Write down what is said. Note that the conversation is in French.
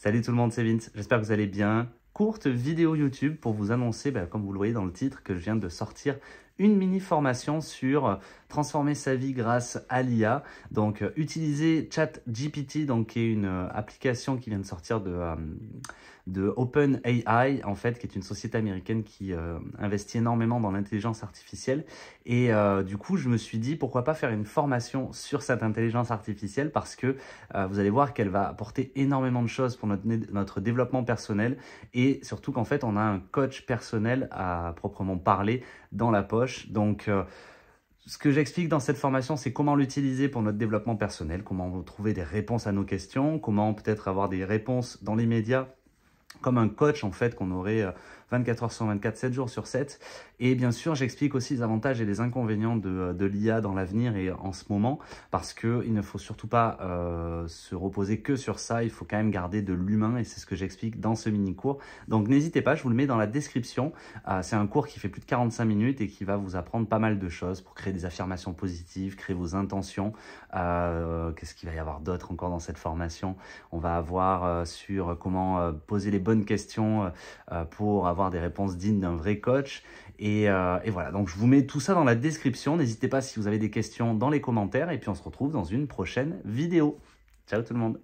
Salut tout le monde, c'est Vince, j'espère que vous allez bien. Courte vidéo YouTube pour vous annoncer, bah, comme vous le voyez dans le titre, que je viens de sortir une mini formation sur transformer sa vie grâce à l'IA. Donc euh, utiliser ChatGPT, donc qui est une euh, application qui vient de sortir de, euh, de OpenAI, en fait, qui est une société américaine qui investit énormément dans l'intelligence artificielle. Et du coup, je me suis dit pourquoi pas faire une formation sur cette intelligence artificielle parce que vous allez voir qu'elle va apporter énormément de choses pour notre, notre développement personnel et surtout qu'en fait, on a un coach personnel à proprement parler dans la poche donc, euh, ce que j'explique dans cette formation, c'est comment l'utiliser pour notre développement personnel, comment trouver des réponses à nos questions, comment peut-être avoir des réponses dans les médias comme un coach en fait qu'on aurait euh, 24 heures sur 24, 7 jours sur 7. Et bien sûr, j'explique aussi les avantages et les inconvénients de, euh, de l'IA dans l'avenir et en ce moment, parce qu'il ne faut surtout pas euh, se reposer que sur ça, il faut quand même garder de l'humain, et c'est ce que j'explique dans ce mini-cours. Donc n'hésitez pas, je vous le mets dans la description. Euh, c'est un cours qui fait plus de 45 minutes et qui va vous apprendre pas mal de choses pour créer des affirmations positives, créer vos intentions. Qu'est-ce qu'il va y avoir d'autre encore dans cette formation On va avoir sur comment poser les bonnes questions pour avoir des réponses dignes d'un vrai coach. Et, euh, et voilà, donc je vous mets tout ça dans la description. N'hésitez pas si vous avez des questions dans les commentaires. Et puis on se retrouve dans une prochaine vidéo. Ciao tout le monde